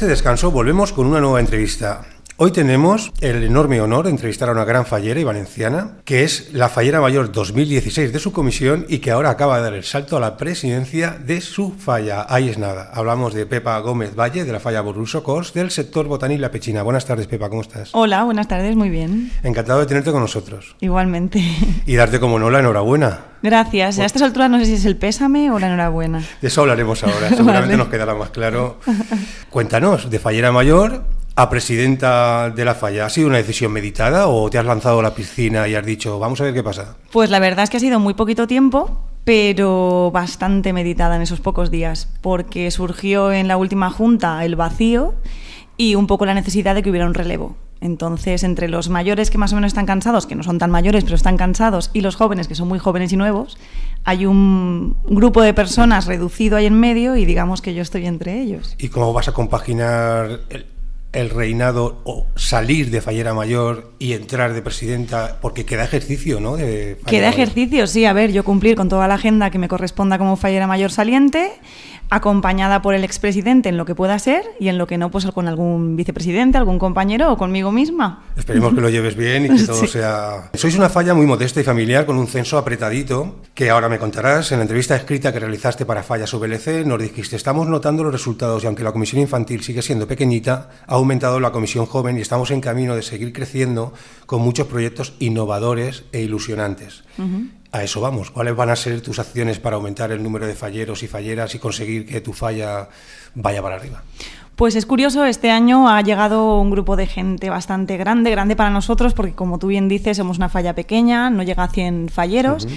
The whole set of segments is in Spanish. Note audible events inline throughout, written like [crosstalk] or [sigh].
este descanso volvemos con una nueva entrevista. Hoy tenemos el enorme honor de entrevistar a una gran fallera y valenciana, que es la fallera mayor 2016 de su comisión y que ahora acaba de dar el salto a la presidencia de su falla. Ahí es nada. Hablamos de Pepa Gómez Valle, de la falla Borruso Cors, del sector Botaní La Pechina. Buenas tardes, Pepa, ¿cómo estás? Hola, buenas tardes, muy bien. Encantado de tenerte con nosotros. Igualmente. Y darte como no la enhorabuena. Gracias. A estas alturas no sé si es el pésame o la enhorabuena. De eso hablaremos ahora, [laughs] seguramente nos quedará más claro. Cuéntanos, de Fallera Mayor a presidenta de la falla. ¿Ha sido una decisión meditada o te has lanzado a la piscina y has dicho, vamos a ver qué pasa? Pues la verdad es que ha sido muy poquito tiempo, pero bastante meditada en esos pocos días, porque surgió en la última junta el vacío y un poco la necesidad de que hubiera un relevo. Entonces, entre los mayores que más o menos están cansados, que no son tan mayores, pero están cansados, y los jóvenes, que son muy jóvenes y nuevos, hay un grupo de personas reducido ahí en medio y digamos que yo estoy entre ellos. ¿Y cómo vas a compaginar el el reinado o salir de Fallera Mayor y entrar de presidenta, porque queda ejercicio, ¿no? queda ejercicio, sí. A ver, yo cumplir con toda la agenda que me corresponda como Fallera Mayor saliente, acompañada por el expresidente en lo que pueda ser y en lo que no, pues con algún vicepresidente, algún compañero o conmigo misma. Esperemos que lo lleves bien y que [laughs] todo sea... Sois una falla muy modesta y familiar con un censo apretadito que ahora me contarás. En la entrevista escrita que realizaste para Fallas VLC e e. nos dijiste, estamos notando los resultados y aunque la comisión infantil sigue siendo pequeñita, aumentado la Comisión Joven y estamos en camino de seguir creciendo con muchos proyectos innovadores e ilusionantes. A eso vamos. ¿Cuáles van a ser tus acciones para aumentar el número de falleros y falleras y conseguir que tu falla vaya para arriba? Pues es curioso, este año ha llegado un grupo de gente bastante grande, grande para nosotros, porque como tú bien dices, somos una falla pequeña, no llega a 100 falleros,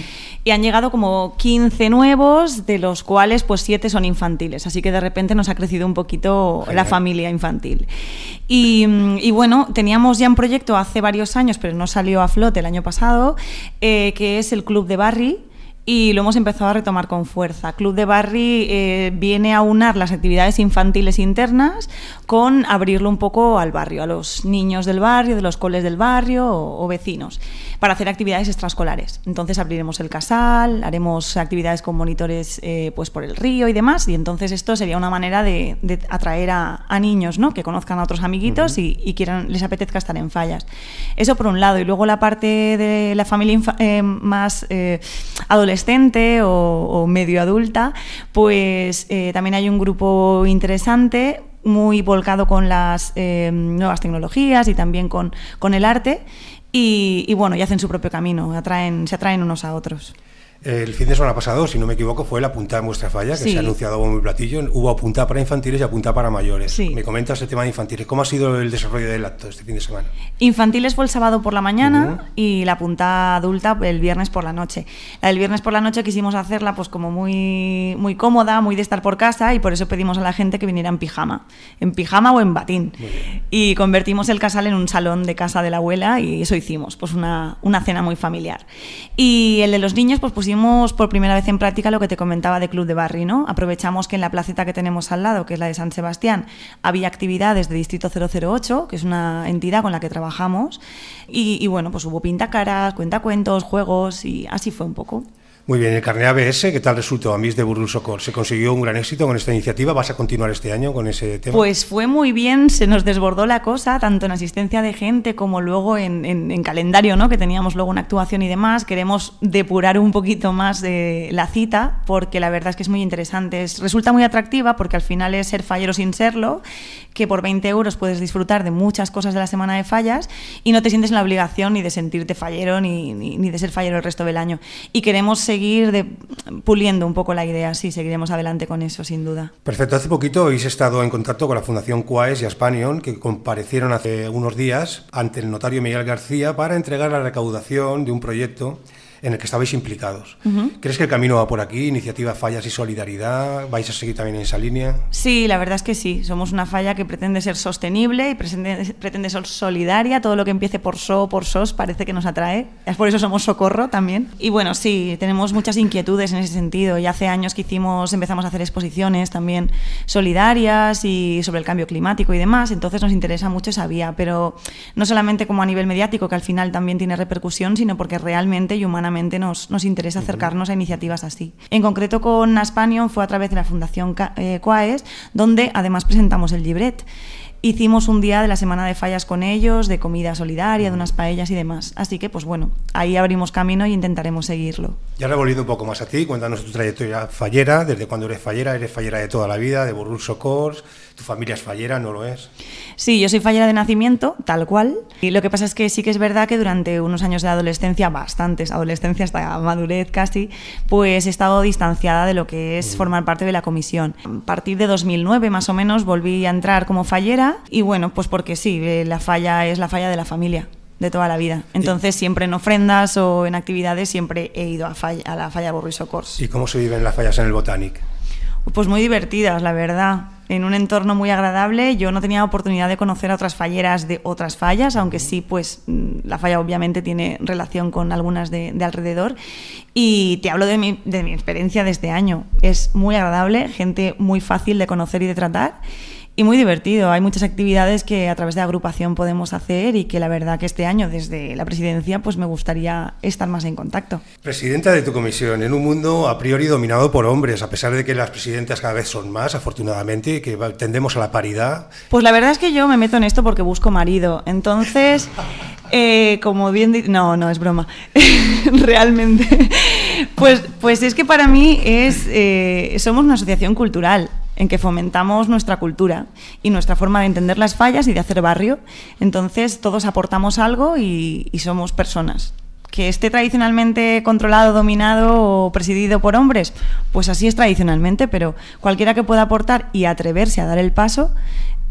y han llegado como 15 nuevos, de los cuales pues 7 son infantiles, así que de repente nos ha crecido un poquito la familia infantil. Y, bueno, teníamos ya un proyecto hace varios años, pero no salió a flote el año pasado, eh, que es el Club de Barry y lo hemos empezado a retomar con fuerza. Club de Barri eh, viene a unir las actividades infantiles internas con abrirlo un poco al barrio, a los niños del barrio, de los coles del barrio o, vecinos, para hacer actividades extraescolares. Entonces abriremos el casal, haremos actividades con monitores eh, pues por el río y demás, y entonces esto sería una manera de, atraer a, niños ¿no? que conozcan a otros amiguitos y, quieran, les apetezca estar en fallas. Eso por un lado, y luego la parte de la familia eh, más adolescente, o, medio adulta, pues eh, también hay un grupo interesante muy volcado con las eh, nuevas tecnologías y también con, el arte y, bueno, y hacen su propio camino, se atraen unos a otros. El fin de semana pasado, si no me equivoco, fue la punta en vuestra falla, que se ha anunciado como muy platillo. Hubo punta para infantiles y apunta para mayores. Me comentas el tema de infantiles. ¿Cómo ha sido el desarrollo del acto este fin de semana? Infantiles fue el sábado por la mañana y la punta adulta el viernes por la noche. La del viernes por la noche quisimos hacerla pues como muy, muy cómoda, muy de estar por casa y por eso pedimos a la gente que viniera en pijama. En pijama o en batín. Y convertimos el casal en un salón de casa de la abuela y eso hicimos, pues una, una cena muy familiar. Y el de los niños pues pusimos por primera vez en práctica lo que te comentaba de Club de Barri, ¿no? Aprovechamos que en la placeta que tenemos al lado, que es la de San Sebastián, había actividades de Distrito 008, que es una entidad con la que trabajamos, y, y bueno, pues hubo pintacaras, cuentacuentos, juegos, y así fue un poco. Muy bien, el carnet ABS, ¿qué tal resultó a MIS de Burlusocor? Socor? ¿Se consiguió un gran éxito con esta iniciativa? ¿Vas a continuar este año con ese tema? Pues fue muy bien, se nos desbordó la cosa, tanto en asistencia de gente como luego en, calendario, ¿no? que teníamos luego una actuación y demás. Queremos depurar un poquito más de la cita, porque la verdad es que es muy interesante. Es, resulta muy atractiva porque al final es ser fallero sin serlo, que por 20 euros puedes disfrutar de muchas cosas de la semana de fallas y no te sientes en la obligación ni de sentirte fallero ni, ni de ser fallero el resto del año. Y queremos seguir puliendo un poco la idea, sí, seguiremos adelante con eso, sin duda. Perfecto, hace poquito habéis estado en contacto con la Fundación Quaes y Aspanion, que comparecieron hace unos días ante el notario Miguel García para entregar la recaudación de un proyecto en el que estabais implicados. ¿Crees que el camino va por aquí? ¿Iniciativa Fallas y Solidaridad? ¿Vais a seguir también en esa línea? Sí, la verdad es que sí. Somos una falla que pretende ser sostenible y pretende, pretende ser solidaria. Todo lo que empiece por SO o por SOS parece que nos atrae. Es por eso somos Socorro también. Y bueno, sí, tenemos muchas inquietudes en ese sentido. Ya hace años que hicimos, empezamos a hacer exposiciones también solidarias y sobre el cambio climático y demás. Entonces nos interesa mucho esa vía, pero no solamente como a nivel mediático, que al final también tiene repercusión, sino porque realmente y humanamente nos, interesa acercarnos a iniciativas así. En concreto con Aspanion fue a través de la Fundación eh, Coaes donde además presentamos el libret hicimos un día de la semana de fallas con ellos, de comida solidaria, de unas paellas y demás. Así que, pues bueno, ahí abrimos camino y intentaremos seguirlo. Ya revolviendo un poco más a ti, cuéntanos tu trayectoria fallera, desde cuándo eres fallera, eres fallera de toda la vida, de Burrus Socors, tu familia es fallera, ¿no lo es? Sí, yo soy fallera de nacimiento, tal cual. Y lo que pasa es que sí que es verdad que durante unos años de adolescencia, bastantes, adolescencia hasta madurez casi, pues he estado distanciada de lo que es formar parte de la comisión. A partir de 2009 más o menos volví a entrar como fallera y bueno, pues porque sí, eh, la falla es la falla de la familia de toda la vida. Entonces, siempre en ofrendas o en actividades, siempre he ido a, la falla Boris y cómo se viven las fallas en el Botanic? Pues muy divertidas, la verdad. En un entorno muy agradable. Yo no tenía oportunidad de conocer a otras falleras de otras fallas, aunque sí, pues mm, la falla obviamente tiene relación con algunas de, alrededor. Y te hablo de mi experiencia de este año. Es muy agradable, gente muy fácil de conocer y de tratar y muy divertido. Hay muchas actividades que a través de agrupación podemos hacer y que la verdad que este año desde la presidencia pues me gustaría estar más en contacto. Presidenta de tu comisión, en un mundo a priori dominado por hombres, a pesar de que las presidentas cada vez son más, afortunadamente, que tendemos a la paridad. Pues la verdad es que yo me meto en esto porque busco marido. Entonces, [laughs] eh, como bien... No, no, es broma. [laughs] Realmente. Pues, pues es que para mí es, eh, somos una asociación cultural en que fomentamos nuestra cultura y nuestra forma de entender las fallas y de hacer barrio. Entonces todos aportamos algo y, somos personas. Que esté tradicionalmente controlado, dominado o presidido por hombres, pues así es tradicionalmente, pero cualquiera que pueda aportar y atreverse a dar el paso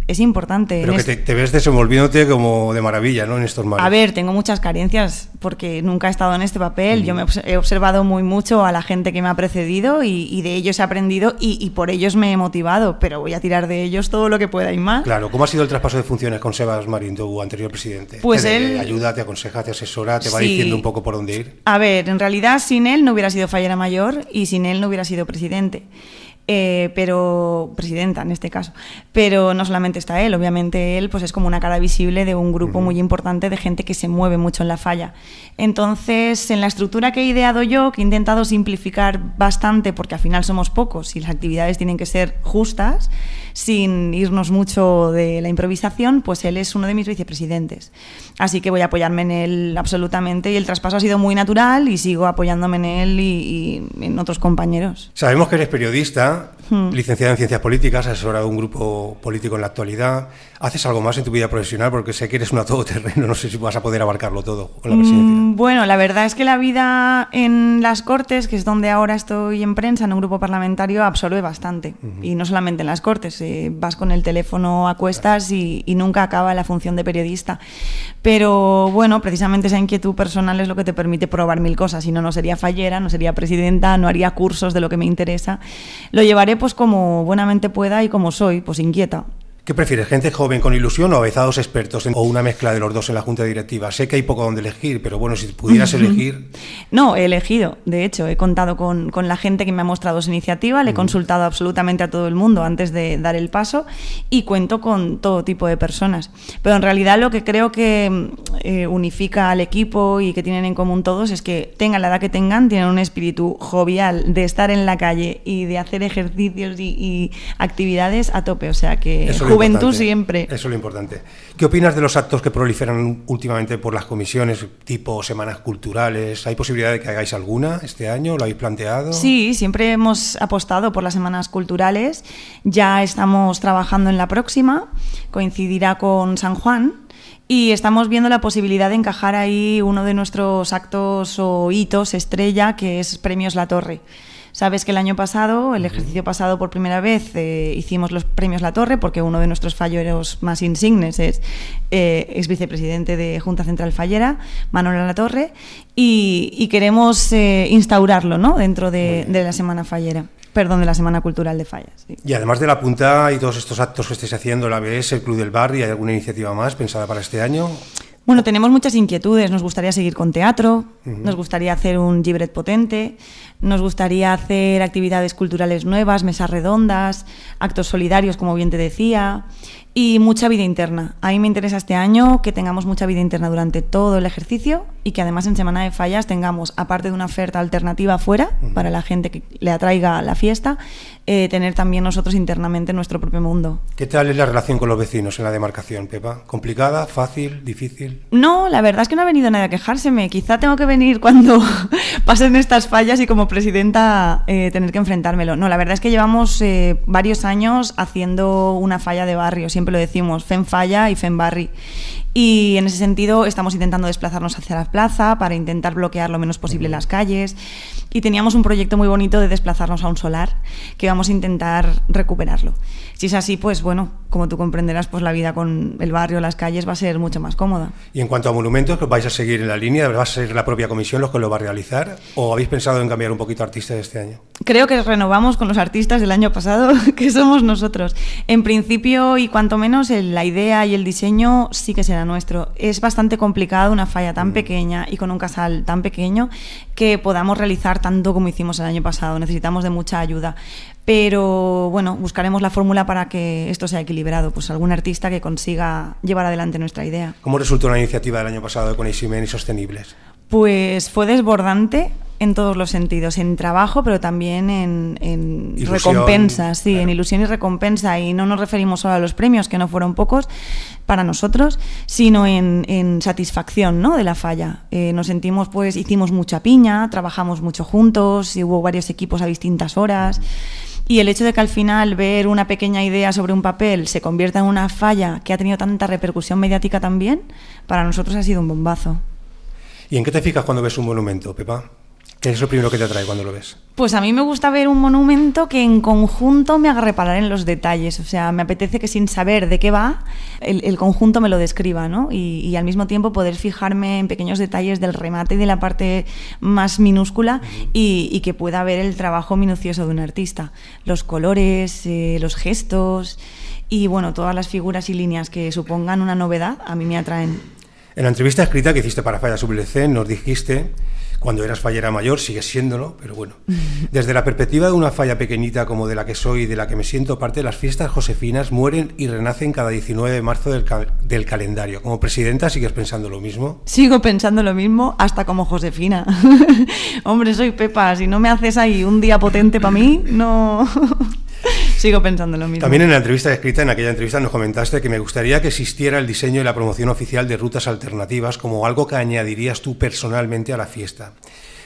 es importante. Pero que te, ves desenvolviéndote como de maravilla, ¿no? En estos mares. A ver, tengo muchas carencias porque nunca he estado en este papel. Yo me he observado muy mucho a la gente que me ha precedido y, de ellos he aprendido y, por ellos me he motivado, pero voy a tirar de ellos todo lo que pueda y más. Claro, ¿cómo ha sido el traspaso de funciones con Sebas Marín, tu anterior presidente? Pues él... Te ayuda, te aconseja, te asesora, te va diciendo un poco por dónde ir. A ver, en realidad sin él no hubiera sido fallera mayor y sin él no hubiera sido presidente. Eh, pero presidenta en este caso. Pero no solamente está él, obviamente él pues es como una cara visible de un grupo muy importante de gente que se mueve mucho en la falla. Entonces, en la estructura que he ideado yo, que he intentado simplificar bastante porque al final somos pocos y las actividades tienen que ser justas, sin irnos mucho de la improvisación, pues él es uno de mis vicepresidentes. Así que voy a apoyarme en él absolutamente y el traspaso ha sido muy natural y sigo apoyándome en él y, en otros compañeros. Sabemos que eres periodista, hmm. licenciada en Ciencias Políticas, asesorado de un grupo político en la actualidad. ¿Haces algo más en tu vida profesional? Porque sé que eres una todoterreno, no sé si vas a poder abarcarlo todo con la mm, presidencia. bueno, la verdad es que la vida en las Cortes, que es donde ahora estoy en prensa, en un grupo parlamentario, absorbe bastante. Y no solamente en las Cortes, eh, vas con el teléfono a cuestas y, y, nunca acaba la función de periodista. Pero bueno, precisamente esa inquietud personal es lo que te permite probar mil cosas. Si no, no sería fallera, no sería presidenta, no haría cursos de lo que me interesa. Lo llevaré pues como buenamente pueda y como soy, pues inquieta. ¿Qué prefieres, gente joven con ilusión o avezados expertos o una mezcla de los dos en la junta directiva? Sé que hay poco donde elegir, pero bueno, si pudieras elegir. No, he elegido. De hecho, he contado con, la gente que me ha mostrado su iniciativa, le he consultado absolutamente a todo el mundo antes de dar el paso y cuento con todo tipo de personas. Pero en realidad lo que creo que eh, unifica al equipo y que tienen en común todos es que tengan la edad que tengan, tienen un espíritu jovial de estar en la calle y de hacer ejercicios y, actividades a tope. O sea que juventud siempre. Eso es lo importante. ¿Qué opinas de los actos que proliferan últimamente por las comisiones, tipo semanas culturales? ¿Hay posibilidad de que hagáis alguna este año? ¿Lo habéis planteado? Sí, siempre hemos apostado por las semanas culturales. Ya estamos trabajando en la próxima, coincidirá con San Juan. Y estamos viendo la posibilidad de encajar ahí uno de nuestros actos o hitos estrella, que es Premios La Torre. Sabes que el año pasado, el ejercicio pasado por primera vez, eh, hicimos los premios La Torre, porque uno de nuestros falleros más insignes es ex eh, vicepresidente de Junta Central Fallera, Manuel La Torre, y, queremos eh, instaurarlo ¿no? dentro de, la Semana Fallera perdón, de la Semana Cultural de Fallas. Y además de la punta y todos estos actos que estáis haciendo, la ABS, el Club del Barrio, ¿hay alguna iniciativa más pensada para este año? Bueno, tenemos muchas inquietudes. Nos gustaría seguir con teatro, nos gustaría hacer un gibret potente, nos gustaría hacer actividades culturales nuevas, mesas redondas, actos solidarios, como bien te decía, y mucha vida interna. A mí me interesa este año que tengamos mucha vida interna durante todo el ejercicio y que además en Semana de Fallas tengamos, aparte de una oferta alternativa afuera, para la gente que le atraiga la fiesta, eh, tener también nosotros internamente nuestro propio mundo. ¿Qué tal es la relación con los vecinos en la demarcación, Pepa? ¿Complicada, fácil, difícil? No, la verdad es que no ha venido nadie a quejárseme. Quizá tengo que venir cuando pasen estas fallas y como presidenta eh, tener que enfrentármelo. No, la verdad es que llevamos eh, varios años haciendo una falla de barrio, siempre lo decimos, fen falla y fen barri. Y en ese sentido estamos intentando desplazarnos hacia la plaza para intentar bloquear lo menos posible las calles. Y teníamos un proyecto muy bonito de desplazarnos a un solar que vamos a intentar recuperarlo. Si es así, pues bueno, como tú comprenderás, pues la vida con el barrio, las calles va a ser mucho más cómoda. Y en cuanto a monumentos, ¿vais a seguir en la línea? ¿Va a ser la propia comisión los que lo va a realizar? ¿O habéis pensado en cambiar un poquito artistas este año? Creo que renovamos con los artistas del año pasado, [laughs] que somos nosotros. En principio y cuanto menos, la idea y el diseño sí que serán nuestro. Es bastante complicado una falla tan mm. pequeña y con un casal tan pequeño que podamos realizar tanto como hicimos el año pasado. Necesitamos de mucha ayuda. Pero bueno, buscaremos la fórmula para que esto sea equilibrado. Pues algún artista que consiga llevar adelante nuestra idea. ¿Cómo resultó la iniciativa del año pasado con Isimen y Sostenibles? Pues fue desbordante en todos los sentidos, en trabajo, pero también en, recompensas, sí, en ilusión y recompensa. Y no nos referimos solo a los premios, que no fueron pocos para nosotros, sino en, satisfacción ¿no? de la falla. Eh, nos sentimos, pues, hicimos mucha piña, trabajamos mucho juntos, hubo varios equipos a distintas horas. Y el hecho de que al final ver una pequeña idea sobre un papel se convierta en una falla que ha tenido tanta repercusión mediática también, para nosotros ha sido un bombazo. ¿Y en qué te fijas cuando ves un monumento, Pepa? ¿Qué es lo primero que te atrae cuando lo ves? Pues a mí me gusta ver un monumento que en conjunto me haga reparar en los detalles. O sea, me apetece que sin saber de qué va, el, conjunto me lo describa, ¿no? Y, al mismo tiempo poder fijarme en pequeños detalles del remate y de la parte más minúscula y, que pueda ver el trabajo minucioso de un artista. Los colores, eh, los gestos y, bueno, todas las figuras y líneas que supongan una novedad a mí me atraen. En la entrevista escrita que hiciste para Falla Sublece nos dijiste cuando eras fallera mayor, sigues siéndolo, pero bueno. [laughs] Desde la perspectiva de una falla pequeñita como de la que soy y de la que me siento parte, las fiestas josefinas mueren y renacen cada 19 de marzo del, del calendario. Como presidenta, ¿sigues pensando lo mismo? Sigo pensando lo mismo hasta como Josefina. [laughs] Hombre, soy Pepa, si no me haces ahí un día potente para mí, no... [laughs] [laughs] Sigo pensando lo mismo. También en la entrevista escrita, en aquella entrevista nos comentaste que me gustaría que existiera el diseño y la promoción oficial de rutas alternativas como algo que añadirías tú personalmente a la fiesta.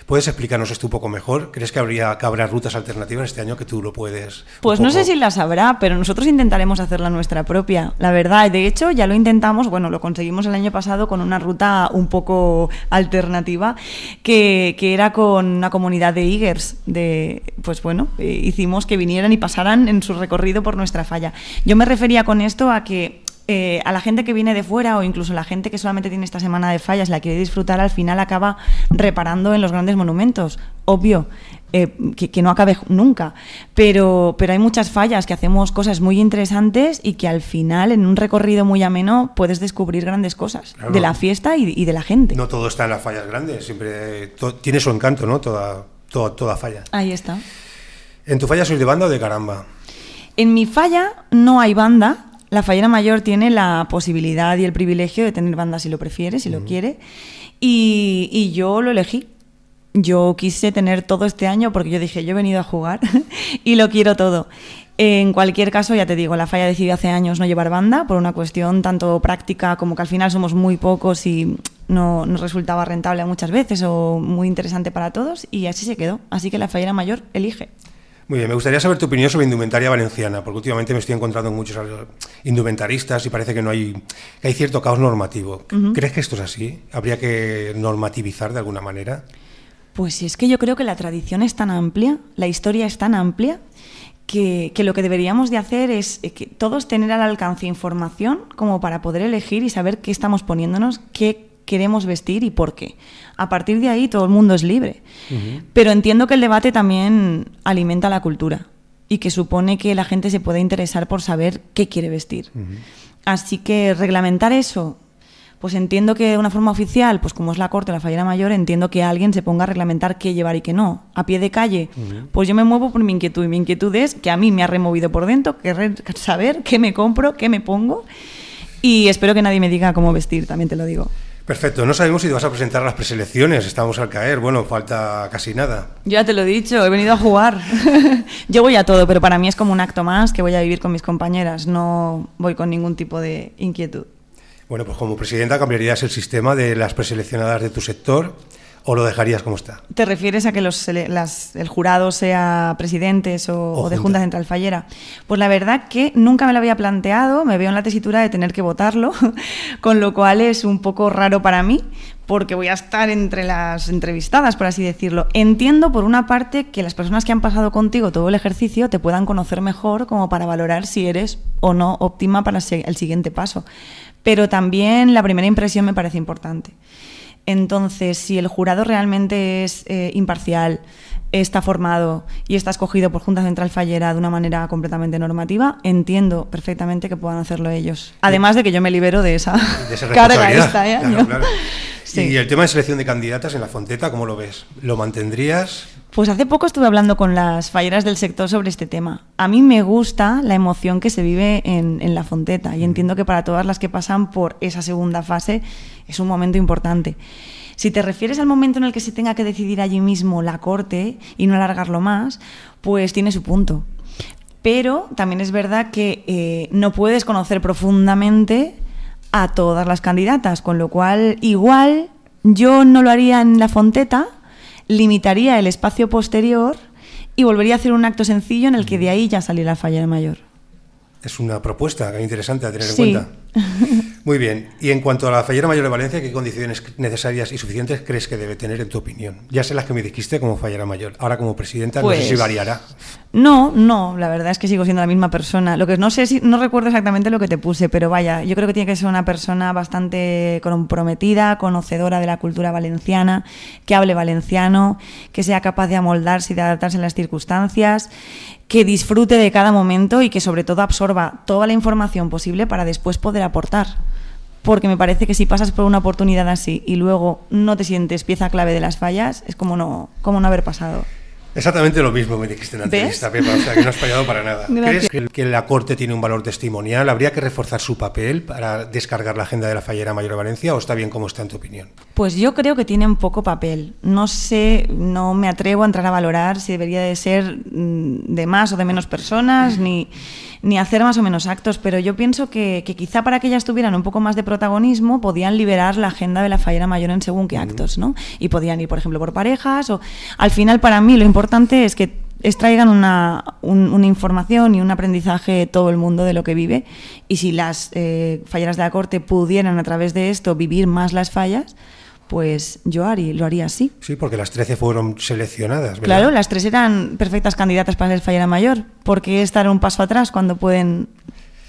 ¿Puedes explicarnos esto un poco mejor? ¿Crees que, habría, que habrá rutas alternativas este año que tú lo puedes? Pues no sé si las habrá, pero nosotros intentaremos hacerla nuestra propia, la verdad. De hecho, ya lo intentamos, bueno, lo conseguimos el año pasado con una ruta un poco alternativa, que, era con una comunidad de eagers. De, pues bueno, eh, hicimos que vinieran y pasaran en su recorrido por nuestra falla. Yo me refería con esto a que eh, a la gente que viene de fuera o incluso la gente que solamente tiene esta semana de fallas, la quiere disfrutar, al final acaba reparando en los grandes monumentos. Obvio, eh, que, no acabe nunca. Pero, pero hay muchas fallas, que hacemos cosas muy interesantes y que al final, en un recorrido muy ameno, puedes descubrir grandes cosas de la fiesta y, de la gente. No todo está en las fallas grandes, siempre eh, tiene su encanto, ¿no? Toda, toda, toda falla. Ahí está. ¿En tu falla sois de banda o de caramba? En mi falla no hay banda, la Fallera Mayor tiene la posibilidad y el privilegio de tener banda si lo prefiere, si lo quiere. Y, yo lo elegí yo quise tener todo este año porque yo dije, yo he venido a jugar [laughs] y lo quiero todo. En cualquier caso, ya te digo, la falla decidió hace años no llevar banda por una cuestión tanto práctica como que al final somos muy pocos y no nos resultaba rentable muchas veces o muy interesante para todos y así se quedó. Así que la fallera mayor elige. Muy bien, me gustaría saber tu opinión sobre indumentaria valenciana, porque últimamente me estoy encontrando muchos indumentaristas y parece que no hay hay cierto caos normativo. ¿Crees que esto es así? ¿Habría que normativizar de alguna manera? Pues es que yo creo que la tradición es tan amplia, la historia es tan amplia, que, que, lo que deberíamos de hacer es eh, que todos tener al alcance información como para poder elegir y saber qué estamos poniéndonos, qué queremos vestir y por qué. A partir de ahí todo el mundo es libre. Pero entiendo que el debate también alimenta la cultura y que supone que la gente se puede interesar por saber qué quiere vestir. Así que reglamentar eso, pues entiendo que de una forma oficial, pues como es la corte, la fallera mayor, entiendo que alguien se ponga a reglamentar qué llevar y qué no. A pie de calle, pues yo me muevo por mi inquietud y mi inquietud es que a mí me ha removido por dentro, querer saber qué me compro, qué me pongo y espero que nadie me diga cómo vestir, también te lo digo. Perfecto, no sabemos si te vas a presentar a las preselecciones, estamos al caer, bueno, falta casi nada. Ya te lo he dicho, he venido a jugar. Yo voy a todo, pero para mí es como un acto más que voy a vivir con mis compañeras, no voy con ningún tipo de inquietud. Bueno, pues como presidenta cambiarías el sistema de las preseleccionadas de tu sector ¿O lo dejarías como está? ¿Te refieres a que el jurado sea presidentes o, o de Junta Central Fallera? Pues la verdad que nunca me lo había planteado, me veo en la tesitura de tener que votarlo, [laughs] con lo cual es un poco raro para mí, porque voy a estar entre las entrevistadas, por así decirlo. Entiendo, por una parte, que las personas que han pasado contigo todo el ejercicio te puedan conocer mejor como para valorar si eres o no óptima para el siguiente paso. Pero también la primera impresión me parece importante. Entonces, si el jurado realmente es eh, imparcial, está formado y está escogido por Junta Central Fallera de una manera completamente normativa, entiendo perfectamente que puedan hacerlo ellos. Además de que yo me libero de esa, [laughs] carga esta, ¿eh? Y el tema de selección de candidatas en la Fonteta, ¿cómo lo ves? ¿Lo mantendrías? Pues hace poco estuve hablando con las falleras del sector sobre este tema. A mí me gusta la emoción que se vive en, en la Fonteta y entiendo que para todas las que pasan por esa segunda fase es un momento importante. Si te refieres al momento en el que se tenga que decidir allí mismo la corte y no alargarlo más, pues tiene su punto. Pero también es verdad que eh, no puedes conocer profundamente a todas las candidatas, con lo cual igual yo no lo haría en la fonteta, limitaría el espacio posterior y volvería a hacer un acto sencillo en el que de ahí ya saliera la falla de mayor. Es una propuesta interesante a tener en cuenta. [laughs] Muy bien. Y en cuanto a la fallera mayor de Valencia, ¿qué condiciones necesarias y suficientes crees que debe tener en tu opinión? Ya sé las que me dijiste como fallera mayor. Ahora como presidenta no sé si pues, variará. No, no. La verdad es que sigo siendo la misma persona. Lo que no sé si no recuerdo exactamente lo que te puse, pero vaya, yo creo que tiene que ser una persona bastante comprometida, conocedora de la cultura valenciana, que hable valenciano, que sea capaz de amoldarse y de adaptarse a las circunstancias que disfrute de cada momento y que sobre todo absorba toda la información posible para después poder aportar. Porque me parece que si pasas por una oportunidad así y luego no te sientes pieza clave de las fallas, es como no, como no haber pasado. Exactamente lo mismo me dijiste en la entrevista, que no has fallado para nada. [laughs] ¿Crees que la Corte tiene un valor testimonial? ¿Habría que reforzar su papel para descargar la agenda de la fallera mayor de Valencia o está bien como está en tu opinión? Pues yo creo que tienen poco papel. No sé, no me atrevo a entrar a valorar si debería de ser mm, de más o de menos personas, ni ni hacer más o menos actos, pero yo pienso que, quizá para que ellas tuvieran un poco más de protagonismo podían liberar la agenda de la fallera mayor en según qué actos, ¿no? Y podían ir, por ejemplo, por parejas o... Al final, para mí, lo importante es que extraigan una, información y un aprendizaje todo el mundo de lo que vive y si las eh, falleras de la corte pudieran a través de esto vivir más las fallas, pues yo haría lo haría así. Sí, porque las 13 fueron seleccionadas. Claro, las tres eran perfectas candidatas para el fallera mayor. ¿Por qué estar un paso atrás cuando pueden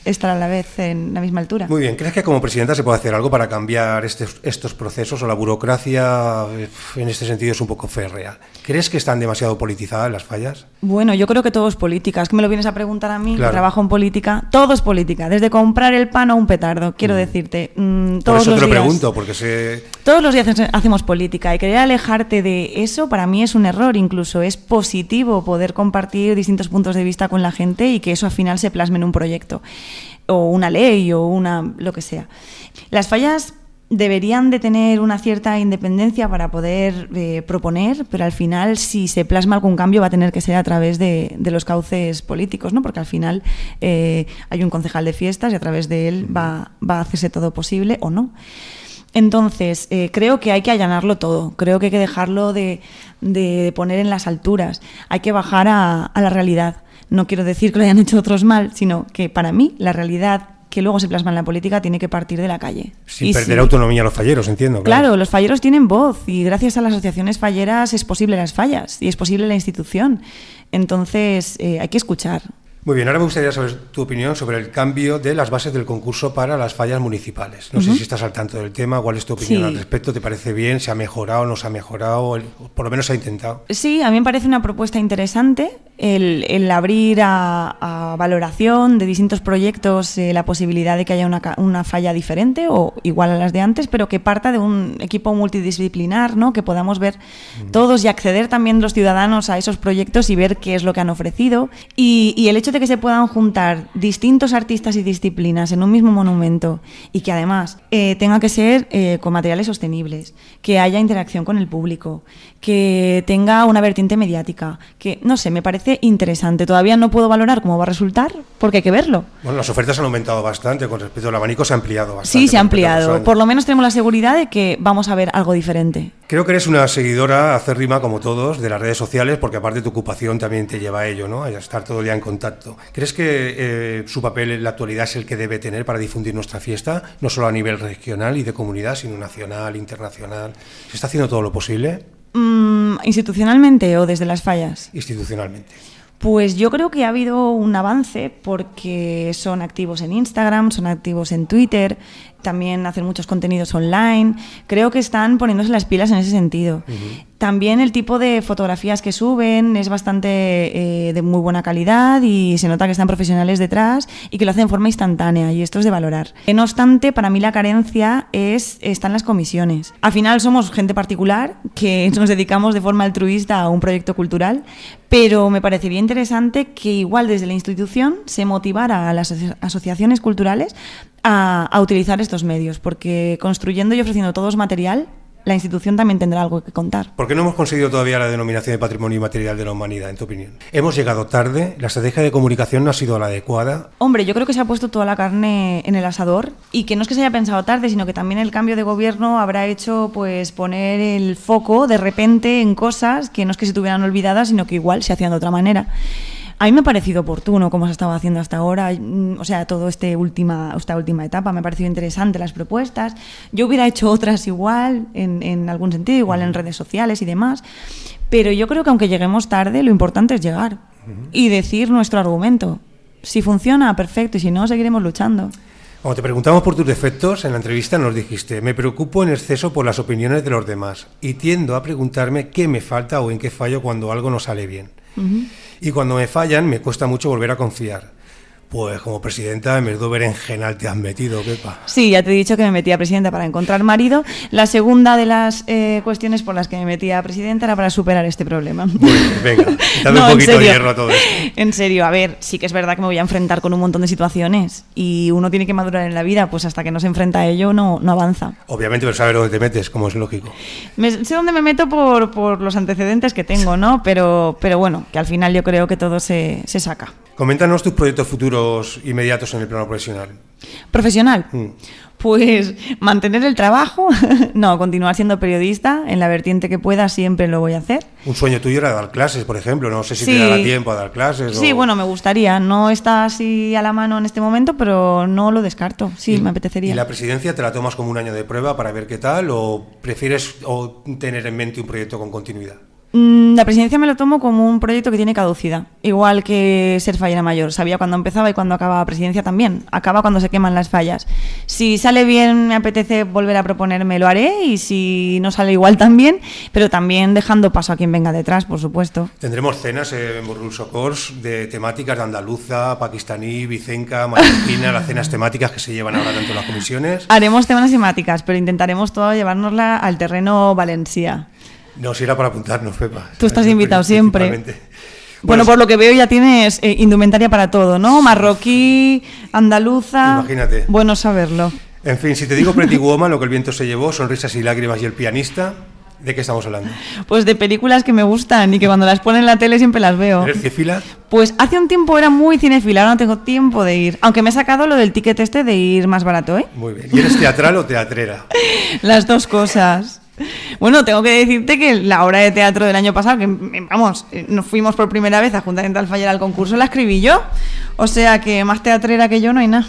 estar a la vez en la misma altura. Muy bien, ¿crees que como presidenta se puede hacer algo para cambiar estos procesos o la burocracia eh, en este sentido es un poco férrea? ¿Crees que están demasiado politizadas las fallas? Bueno, yo creo que todo es política. Es que me lo vienes a preguntar a mí, que trabajo en política. Todo es política, desde comprar el pan a un petardo, quiero mm. decirte. Mm, todos pregunto, porque Todos los días hacemos política y querer alejarte de eso para mí es un error, incluso es positivo poder compartir distintos puntos de vista con la gente y que eso al final se plasme en un proyecto o una ley o una lo que sea. Las fallas deberían de tener una cierta independencia para poder eh, proponer, pero al final si se plasma algún cambio va a tener que ser a través de, los cauces políticos, ¿no? porque al final eh, hay un concejal de fiestas y a través de él va, a hacerse todo posible o no. Entonces, eh, creo que hay que allanarlo todo, creo que hay que dejarlo de, poner en las alturas, hay que bajar a la realidad. No quiero decir que lo hayan hecho otros mal, sino que para mí la realidad que luego se plasma en la política tiene que partir de la calle. Sin perder autonomía a los falleros, entiendo. Claro. los falleros tienen voz y gracias a las asociaciones falleras es posible las fallas y es posible la institución. Entonces eh, hay que escuchar. Muy bien, ahora me gustaría saber tu opinión sobre el cambio de las bases del concurso para las fallas municipales. No sé si estás al tanto del tema, cuál es tu opinión al respecto, ¿te parece bien? ¿Se ha mejorado, no se ha mejorado? Por lo menos se ha intentado. Sí, a mí me parece una propuesta interesante el, abrir a, valoración de distintos proyectos eh, la posibilidad de que haya una, falla diferente o igual a las de antes, pero que parta de un equipo multidisciplinar, ¿no? que podamos ver mm. todos y acceder también los ciudadanos a esos proyectos y ver qué es lo que han ofrecido. Y, el hecho de que se puedan juntar distintos artistas y disciplinas en un mismo monumento y que además eh, tenga que ser eh, con materiales sostenibles, que haya interacción con el público, que tenga una vertiente mediática, que no sé, me parece interesante. Todavía no puedo valorar cómo va a resultar porque hay que verlo. Bueno, las ofertas han aumentado bastante con respecto al abanico, se ha ampliado bastante. Sí, se ha ampliado. Por lo menos tenemos la seguridad de que vamos a ver algo diferente. Creo que eres una seguidora acérrima, como todos, de las redes sociales, porque aparte tu ocupación también te lleva a ello, ¿no? A estar todo el día en contacto. ¿Crees que eh, su papel en la actualidad es el que debe tener para difundir nuestra fiesta, no solo a nivel regional y de comunidad, sino nacional, internacional? ¿Se está haciendo todo lo posible? Mm, ¿Institucionalmente o desde las fallas? Institucionalmente. Pues yo creo que ha habido un avance porque son activos en Instagram, son activos en Twitter, también hacen muchos contenidos online. Creo que están poniéndose las pilas en ese sentido. También el tipo de fotografías que suben es bastante eh, de muy buena calidad y se nota que están profesionales detrás y que lo hacen de forma instantánea y esto es de valorar. No obstante, para mí la carencia es están las comisiones. Al final somos gente particular que nos dedicamos de forma altruista a un proyecto cultural, pero me parecería interesante que igual desde la institución se motivara a las asociaciones culturales a, a utilizar estos medios, porque construyendo y ofreciendo todos material la institución también tendrá algo que contar. ¿Por qué no hemos conseguido todavía la denominación de patrimonio inmaterial de la humanidad, en tu opinión? ¿Hemos llegado tarde? ¿La estrategia de comunicación no ha sido la adecuada? Hombre, yo creo que se ha puesto toda la carne en el asador y que no es que se haya pensado tarde, sino que también el cambio de gobierno habrá hecho pues poner el foco de repente en cosas que no es que se tuvieran olvidadas, sino que igual se hacían de otra manera. A mí me ha parecido oportuno como se ha estado haciendo hasta ahora, mm, o sea, toda este última, esta última etapa, me ha parecido interesante las propuestas. Yo hubiera hecho otras igual, en, en algún sentido, igual en redes sociales y demás, pero yo creo que aunque lleguemos tarde, lo importante es llegar y decir nuestro argumento. Si funciona, perfecto, y si no, seguiremos luchando. Cuando te preguntamos por tus defectos, en la entrevista nos dijiste, me preocupo en exceso por las opiniones de los demás y tiendo a preguntarme qué me falta o en qué fallo cuando algo no sale bien. Y cuando me fallan, me cuesta mucho volver a confiar. Pues como presidenta, en en te has metido, Pepa. Sí, ya te he dicho que me metía presidenta para encontrar marido. La segunda de las eh, cuestiones por las que me metía presidenta era para superar este problema. venga, [laughs] dame un poquito de hierro a todo esto. En serio, a ver, sí que es verdad que me voy a enfrentar con un montón de situaciones y uno tiene que madurar en la vida, pues hasta que no se enfrenta a ello no, no avanza. Obviamente, pero saber dónde te metes, como es lógico. sé dónde me meto por, los antecedentes que tengo, ¿no? Pero, pero bueno, que al final yo creo que todo se saca. Coméntanos tus proyectos futuros inmediatos en el plano profesional. ¿Profesional? Mm. Pues mantener el trabajo, [laughs] no, continuar siendo periodista en la vertiente que pueda, siempre lo voy a hacer. Un sueño tuyo era dar clases, por ejemplo, no sé si te dará tiempo a dar clases. Sí, bueno, me gustaría, no está así a la mano en este momento, pero no lo descarto, sí, me apetecería. ¿Y la presidencia te la tomas como un año de prueba para ver qué tal o prefieres o tener en mente un proyecto con continuidad? Mm, la presidencia me lo tomo como un proyecto que tiene caducidad, igual que ser fallera mayor. Sabía cuando empezaba y cuando acababa presidencia también. Acaba cuando se queman las fallas. Si sale bien, me apetece volver a proponerme, lo haré. Y si no sale igual también, pero también dejando paso a quien venga detrás, por supuesto. Tendremos cenas en Burruso Course de temáticas de andaluza, Paquistaní, vicenca, marroquina, las cenas temáticas que se llevan ahora tanto las comisiones. Haremos temas temáticas, pero intentaremos todo llevárnosla al terreno Valencia. No, si irá para apuntarnos, Pepa. Tú estás invitado siempre. Bueno, por lo que veo ya tienes eh, indumentaria para todo, ¿no? Marroquí, andaluza. Imagínate. Bueno saberlo. En fin, si te digo Pretty Woman, lo que el viento se llevó, sonrisas y lágrimas y el pianista, ¿De qué estamos hablando? Pues de películas que me gustan y que cuando las ponen en la tele siempre las veo. ¿Eres Pues hace un tiempo era muy cinefila, ahora no tengo tiempo de ir. Aunque me he sacado lo del ticket este de ir más barato, ¿eh? Muy bien. eres teatral o teatrera? [laughs] las dos cosas. [laughs] Bueno, tengo que decirte que la obra de teatro del año pasado, que eh, vamos, eh, nos fuimos por primera vez a Junta Central fallar al concurso, la escribí yo. O sea que más teatrera que yo no hay nada.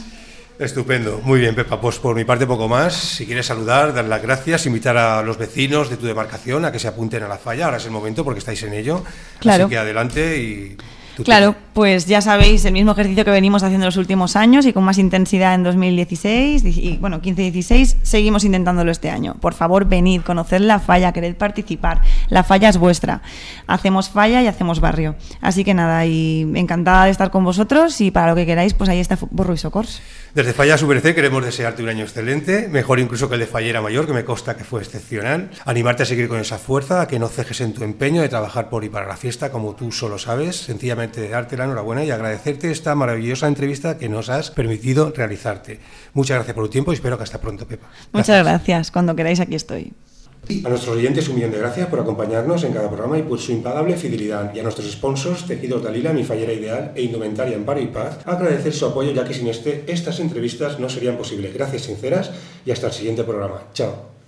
Estupendo, muy bien Pepa, pues por mi parte poco más. Si quieres saludar, dar las gracias, invitar a los vecinos de tu demarcación a que se apunten a la falla, ahora es el momento porque estáis en ello. Claro. Así que adelante y... Tú claro. Pues ya sabéis, el mismo ejercicio que venimos haciendo los últimos años y con más intensidad en 2016 y bueno, 15-16, seguimos intentándolo este año. Por favor, venid, conoced la falla, quered participar. La falla es vuestra. Hacemos falla y hacemos barrio. Así que nada, y encantada de estar con vosotros y para lo que queráis, pues ahí está Borro y Socors. Desde Falla C queremos desearte un año excelente, mejor incluso que el de Fallera Mayor, que me consta que fue excepcional. Animarte a seguir con esa fuerza, a que no cejes en tu empeño de trabajar por y para la fiesta, como tú solo sabes, sencillamente de la enhorabuena y agradecerte esta maravillosa entrevista que nos has permitido realizarte. Muchas gracias por tu tiempo y espero que hasta pronto, Pepa. Muchas gracias. Cuando queráis, aquí estoy. A nuestros oyentes un millón de gracias por acompañarnos en cada programa y por su impagable fidelidad. Y a nuestros sponsors, Tejidos Dalila, Mi Fallera Ideal e Indumentaria Amparo y Paz, agradecer su apoyo ya que sin este estas entrevistas no serían posibles. Gracias sinceras y hasta el siguiente programa. Chao.